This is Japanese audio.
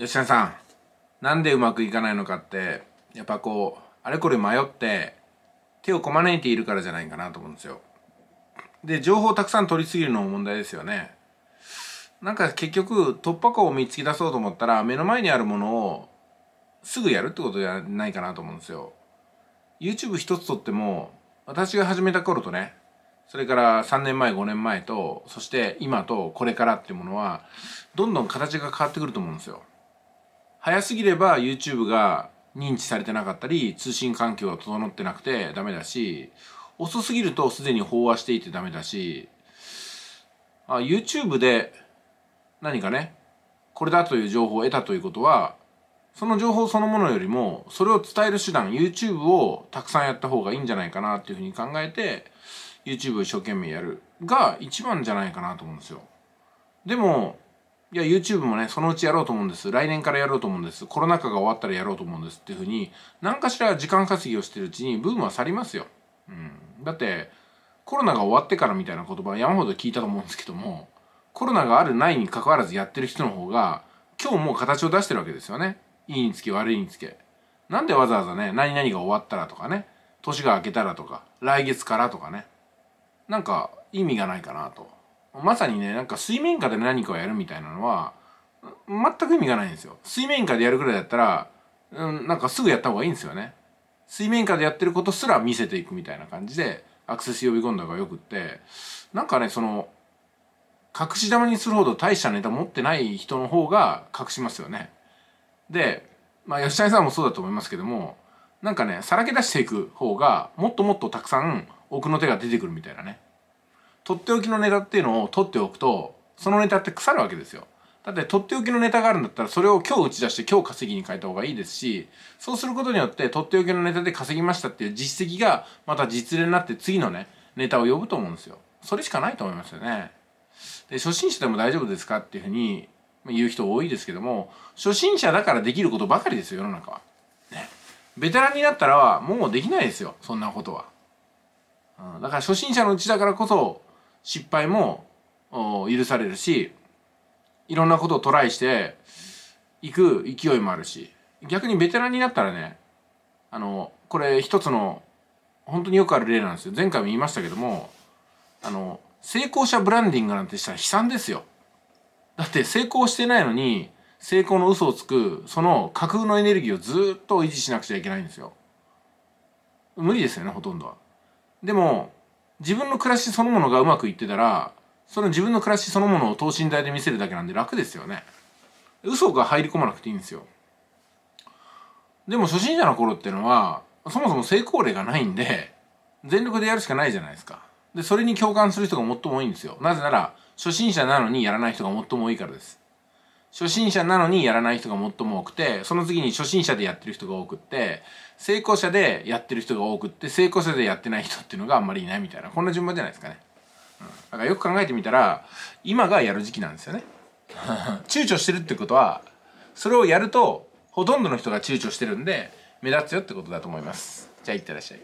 吉田さんなんでうまくいかないのかってやっぱこうあれこれ迷って手をこまねいているからじゃないかなと思うんですよで情報をたくさん取りすぎるのも問題ですよねなんか結局突破口を見つけ出そうと思ったら目の前にあるものをすぐやるってことじゃないかなと思うんですよ YouTube 一つとっても私が始めた頃とねそれから3年前5年前とそして今とこれからっていうものはどんどん形が変わってくると思うんですよ早すぎれば YouTube が認知されてなかったり通信環境が整ってなくてダメだし遅すぎるとすでに飽和していてダメだしあ YouTube で何かねこれだという情報を得たということはその情報そのものよりもそれを伝える手段 YouTube をたくさんやった方がいいんじゃないかなっていうふうに考えて YouTube を一生懸命やるが一番じゃないかなと思うんですよ。でもいや、YouTube もね、そのうちやろうと思うんです。来年からやろうと思うんです。コロナ禍が終わったらやろうと思うんです。っていうふうに、何かしら時間稼ぎをしてるうちに、ブームは去りますよ。うん。だって、コロナが終わってからみたいな言葉、山ほど聞いたと思うんですけども、コロナがあるないに関わらずやってる人の方が、今日もう形を出してるわけですよね。いいにつけ、悪いにつけ。なんでわざわざね、何々が終わったらとかね、年が明けたらとか、来月からとかね、なんか意味がないかなと。まさにねなんか水面下で何かをやるみたいなのは全く意味がないんですよ水面下でやるくらいだったら、うん、なんかすぐやった方がいいんですよね水面下でやってることすら見せていくみたいな感じでアクセス呼び込んだ方がよくってなんかねその隠し玉にするほど大したネタ持ってない人の方が隠しますよねでまあ吉谷さんもそうだと思いますけどもなんかねさらけ出していく方がもっともっとたくさん奥の手が出てくるみたいなねとっておきのネタっていうのを取っておくとそのネタって腐るわけですよだってとっておきのネタがあるんだったらそれを今日打ち出して今日稼ぎに変えた方がいいですしそうすることによってとっておきのネタで稼ぎましたっていう実績がまた実例になって次のねネタを呼ぶと思うんですよそれしかないと思いますよねで初心者でも大丈夫ですかっていうふうに言う人多いですけども初心者だからできることばかりですよ世の中はねベテランになったらもうできないですよそんなことは、うん、だから初心者のうちだからこそ失敗も許されるしいろんなことをトライしていく勢いもあるし逆にベテランになったらねあのこれ一つの本当によくある例なんですよ前回も言いましたけどもあの成功者ブランディングなんてしたら悲惨ですよだって成功してないのに成功の嘘をつくその架空のエネルギーをずっと維持しなくちゃいけないんですよ無理ですよねほとんどはでも自分の暮らしそのものがうまくいってたらその自分の暮らしそのものを等身大で見せるだけなんで楽ですよね嘘が入り込まなくていいんですよでも初心者の頃ってのはそもそも成功例がないんで全力でやるしかないじゃないですかでそれに共感する人が最も多いんですよなぜなら初心者なのにやらない人が最も多いからです初心者なのにやらない人が最も多くて、その次に初心者でやってる人が多くって、成功者でやってる人が多くって、成功者でやってない人っていうのがあんまりいないみたいな、こんな順番じゃないですかね。うん、だからよく考えてみたら、今がやる時期なんですよね。躊躇してるってことは、それをやると、ほとんどの人が躊躇してるんで、目立つよってことだと思います。じゃあ、いってらっしゃい。